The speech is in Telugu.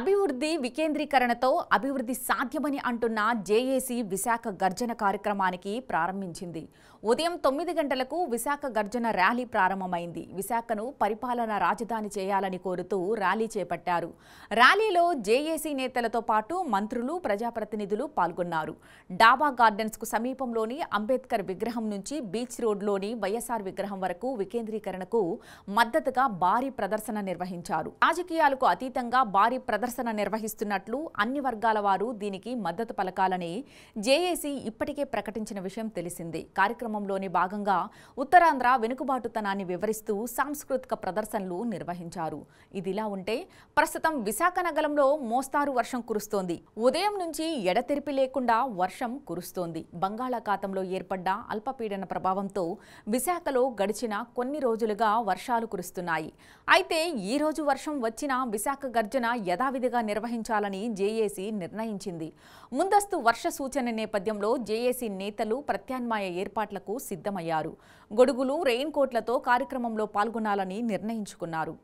అభివృద్ధి వికేంద్రీకరణతో అభివృద్ధి సాధ్యమని అంటున్న జేఏసీ విశాఖ గర్జన కార్యక్రమానికి ప్రారంభించింది ఉదయం తొమ్మిది గంటలకు విశాఖ గర్జన ర్యాలీ ప్రారంభమైంది విశాఖను పరిపాలన రాజధాని చేయాలని కోరుతూ ర్యాలీ చేపట్టారు ర్యాలీలో జేఏసీ నేతలతో పాటు మంత్రులు ప్రజాప్రతినిధులు పాల్గొన్నారు డాబా గార్డెన్స్కు సమీపంలోని అంబేద్కర్ విగ్రహం నుంచి బీచ్ రోడ్లోని వైఎస్ఆర్ విగ్రహం వరకు వికేంద్రీకరణకు మద్దతుగా భారీ ప్రదర్శన నిర్వహించారు రాజకీయాలకు అతీతంగా భారీ ప్రదర్శన ప్రదర్శన నిర్వహిస్తున్నట్లు అన్ని వర్గాల వారు దీనికి మద్దతు పలకాలని జేఏసీ ఇప్పటికే ప్రకటించిన విషయం తెలిసింది కార్యక్రమంలోని భాగంగా ఉత్తరాంధ్ర వెనుకబాటుతనాన్ని వివరిస్తూ సాంస్కృతిక ప్రదర్శనలు నిర్వహించారు ఇదిలా ఉంటే ప్రస్తుతం విశాఖ నగరంలో మోస్తారు వర్షం కురుస్తోంది ఉదయం నుంచి ఎడతెరిపి లేకుండా వర్షం కురుస్తోంది బంగాళాఖాతంలో ఏర్పడ్డ అల్పపీడన ప్రభావంతో విశాఖలో గడిచిన కొన్ని రోజులుగా వర్షాలు కురుస్తున్నాయి అయితే ఈ రోజు వర్షం వచ్చినా విశాఖ గర్జన యథావిధి యథావిధిగా నిర్వహించాలని జేఏసీ నిర్ణయించింది ముందస్తు వర్ష సూచన నేపథ్యంలో జేఏసీ నేతలు ప్రత్యామ్నాయ ఏర్పాట్లకు సిద్ధమయ్యారు గొడుగులు రెయిన్ కోట్లతో కార్యక్రమంలో పాల్గొనాలని నిర్ణయించుకున్నారు